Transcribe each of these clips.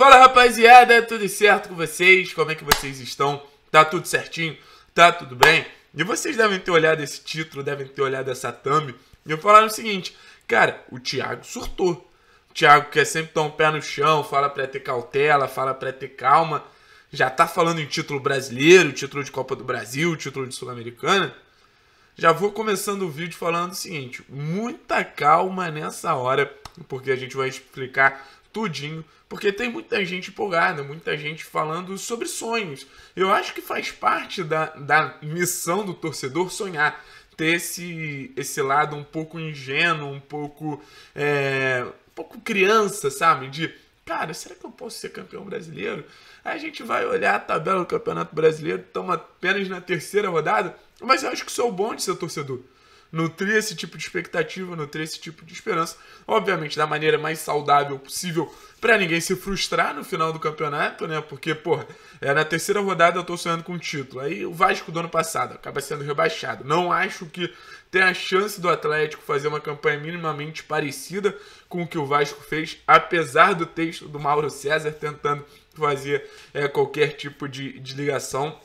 Fala rapaziada, tudo certo com vocês? Como é que vocês estão? Tá tudo certinho? Tá tudo bem? E vocês devem ter olhado esse título, devem ter olhado essa thumb e falaram o seguinte: cara, o Thiago surtou. O Thiago quer é sempre dar um pé no chão, fala pra ter cautela, fala pra ter calma. Já tá falando em título brasileiro, título de Copa do Brasil, título de Sul-Americana. Já vou começando o vídeo falando o seguinte: muita calma nessa hora, porque a gente vai explicar tudinho, porque tem muita gente empolgada, muita gente falando sobre sonhos. Eu acho que faz parte da, da missão do torcedor sonhar, ter esse, esse lado um pouco ingênuo, um pouco, é, um pouco criança, sabe? De, cara, será que eu posso ser campeão brasileiro? Aí a gente vai olhar a tabela do Campeonato Brasileiro, estamos apenas na terceira rodada, mas eu acho que sou bom de ser torcedor nutrir esse tipo de expectativa, nutrir esse tipo de esperança, obviamente da maneira mais saudável possível para ninguém se frustrar no final do campeonato, né? Porque, porra, é, na terceira rodada eu tô sonhando com o título. Aí o Vasco do ano passado acaba sendo rebaixado. Não acho que tem a chance do Atlético fazer uma campanha minimamente parecida com o que o Vasco fez, apesar do texto do Mauro César tentando fazer é, qualquer tipo de, de ligação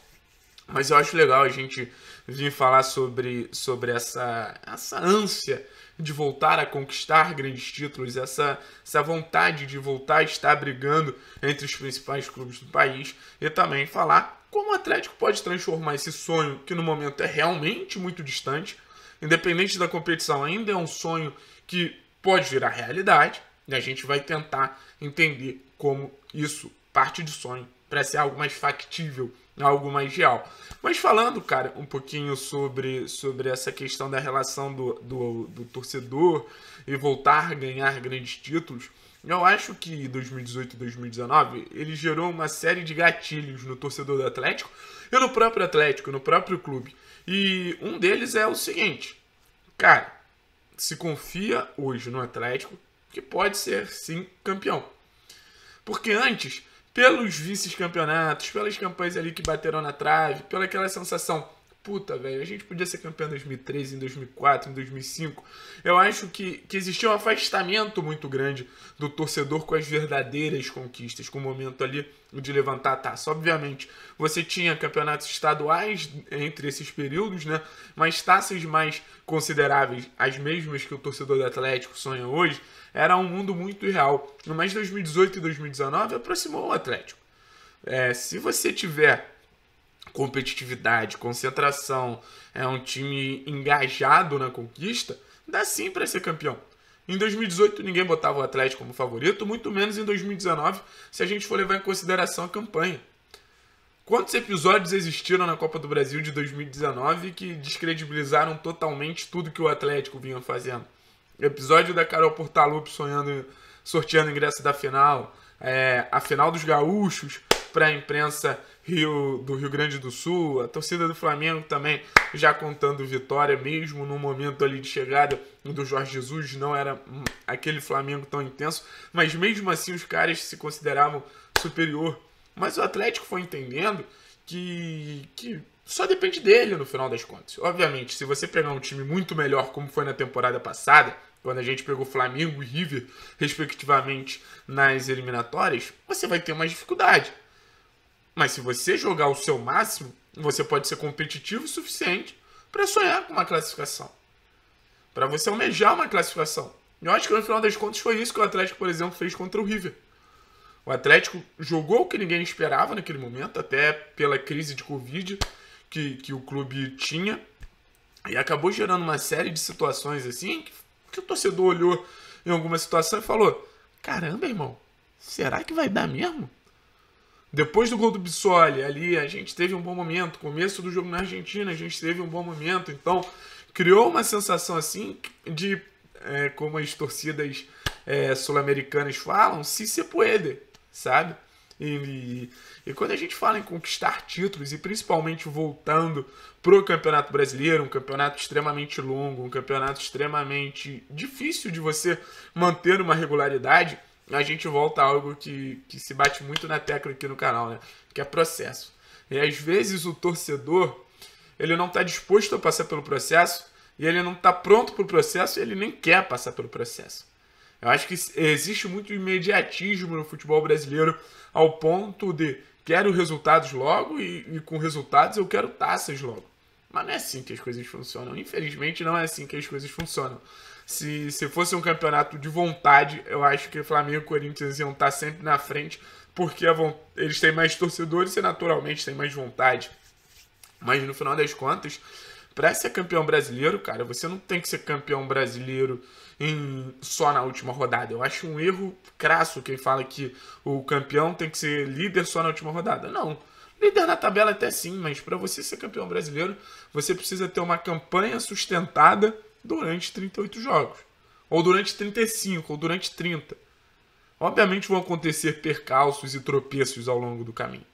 mas eu acho legal a gente vir falar sobre, sobre essa, essa ânsia de voltar a conquistar grandes títulos, essa, essa vontade de voltar a estar brigando entre os principais clubes do país e também falar como o Atlético pode transformar esse sonho, que no momento é realmente muito distante, independente da competição, ainda é um sonho que pode virar realidade, e a gente vai tentar entender como isso parte de sonho para ser algo mais factível, algo mais real. Mas falando, cara, um pouquinho sobre, sobre essa questão da relação do, do, do torcedor e voltar a ganhar grandes títulos, eu acho que 2018 e 2019 ele gerou uma série de gatilhos no torcedor do Atlético e no próprio Atlético, no próprio clube. E um deles é o seguinte, cara, se confia hoje no Atlético que pode ser sim campeão. Porque antes pelos vice-campeonatos, pelas campanhas ali que bateram na trave, pela aquela sensação puta, velho, a gente podia ser campeão em 2013, em 2004, em 2005. Eu acho que, que existia um afastamento muito grande do torcedor com as verdadeiras conquistas, com o momento ali de levantar a taça. Obviamente, você tinha campeonatos estaduais entre esses períodos, né? Mas taças mais consideráveis, as mesmas que o torcedor do Atlético sonha hoje, era um mundo muito irreal. Mas 2018 e 2019 aproximou o Atlético. É, se você tiver competitividade, concentração, é um time engajado na conquista, dá sim para ser campeão. Em 2018 ninguém botava o Atlético como favorito, muito menos em 2019, se a gente for levar em consideração a campanha. Quantos episódios existiram na Copa do Brasil de 2019 que descredibilizaram totalmente tudo que o Atlético vinha fazendo? Episódio da Carol Portalupe sonhando, sorteando ingresso da final, é, a final dos gaúchos, para a imprensa Rio, do Rio Grande do Sul, a torcida do Flamengo também já contando vitória, mesmo no momento ali de chegada do Jorge Jesus, não era hum, aquele Flamengo tão intenso, mas mesmo assim os caras se consideravam superior. Mas o Atlético foi entendendo que, que só depende dele no final das contas. Obviamente, se você pegar um time muito melhor, como foi na temporada passada, quando a gente pegou Flamengo e River, respectivamente, nas eliminatórias, você vai ter mais dificuldade. Mas se você jogar o seu máximo, você pode ser competitivo o suficiente para sonhar com uma classificação. Para você almejar uma classificação. Eu acho que no final das contas foi isso que o Atlético, por exemplo, fez contra o River. O Atlético jogou o que ninguém esperava naquele momento, até pela crise de Covid que, que o clube tinha. E acabou gerando uma série de situações assim que, que o torcedor olhou em alguma situação e falou: Caramba, irmão, será que vai dar mesmo? Depois do gol do Bissoli, ali a gente teve um bom momento. Começo do jogo na Argentina, a gente teve um bom momento. Então, criou uma sensação assim de, é, como as torcidas é, sul-americanas falam, se se puede, sabe? E, e, e, quando a gente fala em conquistar títulos, e principalmente voltando para o Campeonato Brasileiro, um campeonato extremamente longo, um campeonato extremamente difícil de você manter uma regularidade, a gente volta a algo que, que se bate muito na tecla aqui no canal, né? Que é processo. E às vezes o torcedor, ele não está disposto a passar pelo processo, e ele não está pronto para o processo, e ele nem quer passar pelo processo. Eu acho que existe muito imediatismo no futebol brasileiro ao ponto de quero resultados logo e, e, com resultados eu quero taças logo. Mas não é assim que as coisas funcionam. Infelizmente não é assim que as coisas funcionam. Se, se fosse um campeonato de vontade, eu acho que Flamengo e Corinthians iam estar tá sempre na frente, porque eles têm mais torcedores e naturalmente têm mais vontade. Mas no final das contas, para ser campeão brasileiro, cara, você não tem que ser campeão brasileiro em, só na última rodada. Eu acho um erro crasso quem fala que o campeão tem que ser líder só na última rodada. Não. Líder na tabela até sim, mas para você ser campeão brasileiro, você precisa ter uma campanha sustentada durante 38 jogos, ou durante 35, ou durante 30. Obviamente vão acontecer percalços e tropeços ao longo do caminho,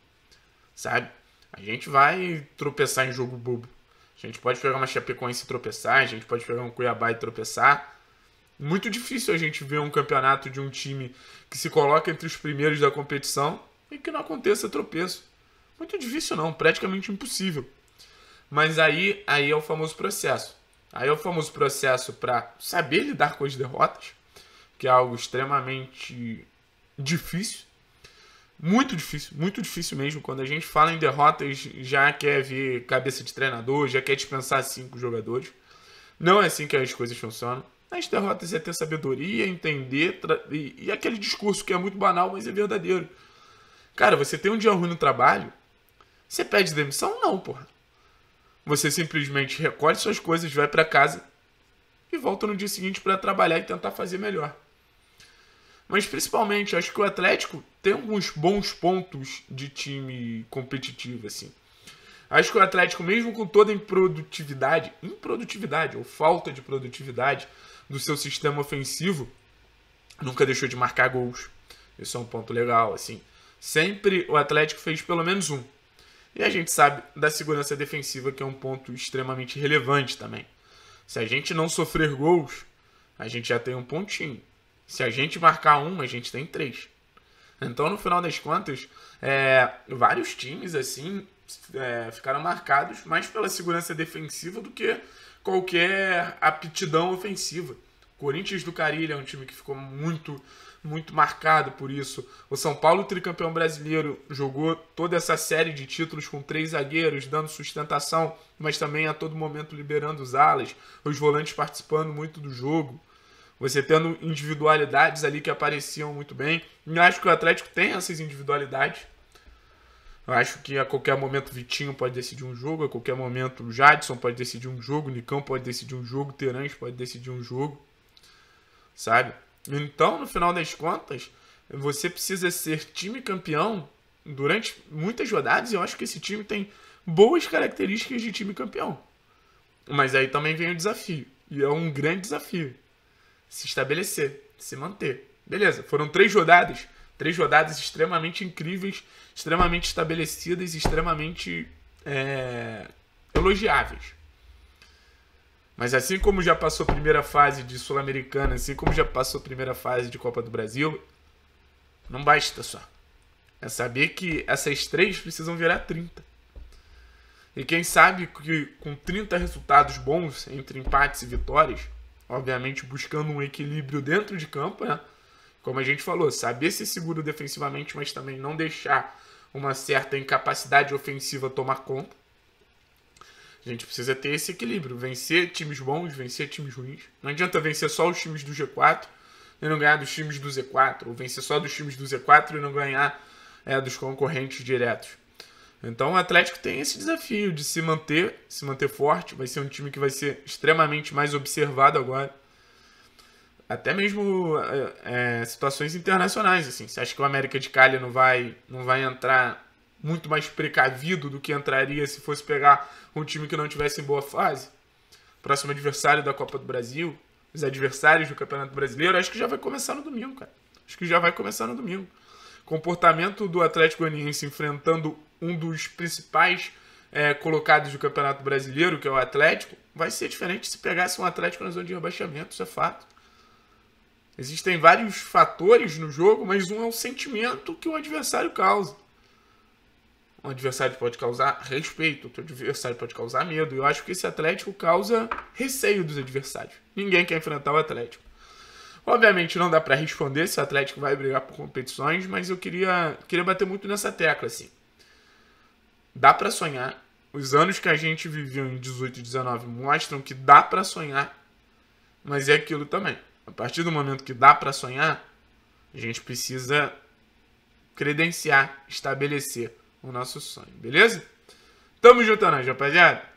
sabe? A gente vai tropeçar em jogo bobo. A gente pode pegar uma Chapecoense e tropeçar, a gente pode pegar um Cuiabá e tropeçar. Muito difícil a gente ver um campeonato de um time que se coloca entre os primeiros da competição e que não aconteça tropeço. Muito difícil não, praticamente impossível. Mas aí, aí é o famoso processo. Aí é o famoso processo para saber lidar com as derrotas, que é algo extremamente difícil. Muito difícil, muito difícil mesmo. Quando a gente fala em derrotas, já quer ver cabeça de treinador, já quer dispensar cinco jogadores. Não é assim que as coisas funcionam. Nas derrotas é ter sabedoria, entender e, e aquele discurso que é muito banal, mas é verdadeiro. Cara, você tem um dia ruim no trabalho, você pede demissão? Não, porra. Você simplesmente recolhe suas coisas, vai para casa e volta no dia seguinte para trabalhar e tentar fazer melhor. Mas principalmente, acho que o Atlético tem alguns bons pontos de time competitivo assim. Acho que o Atlético, mesmo com toda a improdutividade, improdutividade ou falta de produtividade do seu sistema ofensivo, nunca deixou de marcar gols. Isso é um ponto legal, assim. Sempre o Atlético fez pelo menos um. E a gente sabe da segurança defensiva, que é um ponto extremamente relevante também. Se a gente não sofrer gols, a gente já tem um pontinho. Se a gente marcar um, a gente tem três. Então, no final das contas, é, vários times assim é, ficaram marcados mais pela segurança defensiva do que qualquer aptidão ofensiva. Corinthians do Carilho é um time que ficou muito, muito marcado por isso. O São Paulo, tricampeão brasileiro, jogou toda essa série de títulos com três zagueiros, dando sustentação, mas também a todo momento liberando os alas, os volantes participando muito do jogo. Você tendo individualidades ali que apareciam muito bem. Eu acho que o Atlético tem essas individualidades. Eu acho que a qualquer momento Vitinho pode decidir um jogo, a qualquer momento Jadson pode decidir um jogo, Nicão pode decidir um jogo, Terãs pode decidir um jogo sabe? Então, no final das contas, você precisa ser time campeão durante muitas rodadas. E eu acho que esse time tem boas características de time campeão. Mas aí também vem o desafio. E é um grande desafio. Se estabelecer, se manter. Beleza, foram três rodadas. Três rodadas extremamente incríveis, extremamente estabelecidas, extremamente é, elogiáveis. Mas assim como já passou a primeira fase de Sul-Americana, assim como já passou a primeira fase de Copa do Brasil, não basta só. É saber que essas três precisam virar 30. E quem sabe que com 30 resultados bons entre empates e vitórias, obviamente buscando um equilíbrio dentro de campo, né? Como a gente falou, saber ser seguro defensivamente, mas também não deixar uma certa incapacidade ofensiva tomar conta. A gente precisa ter esse equilíbrio, vencer times bons, vencer times ruins. Não adianta vencer só os times do G4 e não ganhar dos times do Z4, ou vencer só dos times do Z4 e não ganhar é, dos concorrentes diretos. Então o Atlético tem esse desafio de se manter, se manter forte, vai ser um time que vai ser extremamente mais observado agora. Até mesmo é, é situações internacionais, assim. Você acha que o América de Cali não vai, não vai entrar muito mais precavido do que entraria se fosse pegar um time que não tivesse em boa fase. Próximo adversário da Copa do Brasil, os adversários do Campeonato Brasileiro, acho que já vai começar no domingo, cara. Acho que já vai começar no domingo. Comportamento do Atlético Goianiense enfrentando um dos principais é, colocados do Campeonato Brasileiro, que é o Atlético, vai ser diferente se pegasse um Atlético na zona de rebaixamento, isso é fato. Existem vários fatores no jogo, mas um é o sentimento que o adversário causa. Um adversário pode causar respeito, outro adversário pode causar medo. Eu acho que esse Atlético causa receio dos adversários. Ninguém quer enfrentar o Atlético. Obviamente não dá para responder se o Atlético vai brigar por competições, mas eu queria, queria bater muito nessa tecla assim. Dá para sonhar. Os anos que a gente viveu em 18 e 19 mostram que dá para sonhar, mas é aquilo também. A partir do momento que dá para sonhar, a gente precisa credenciar, estabelecer o nosso sonho, beleza? Tamo juntando, é rapaziada.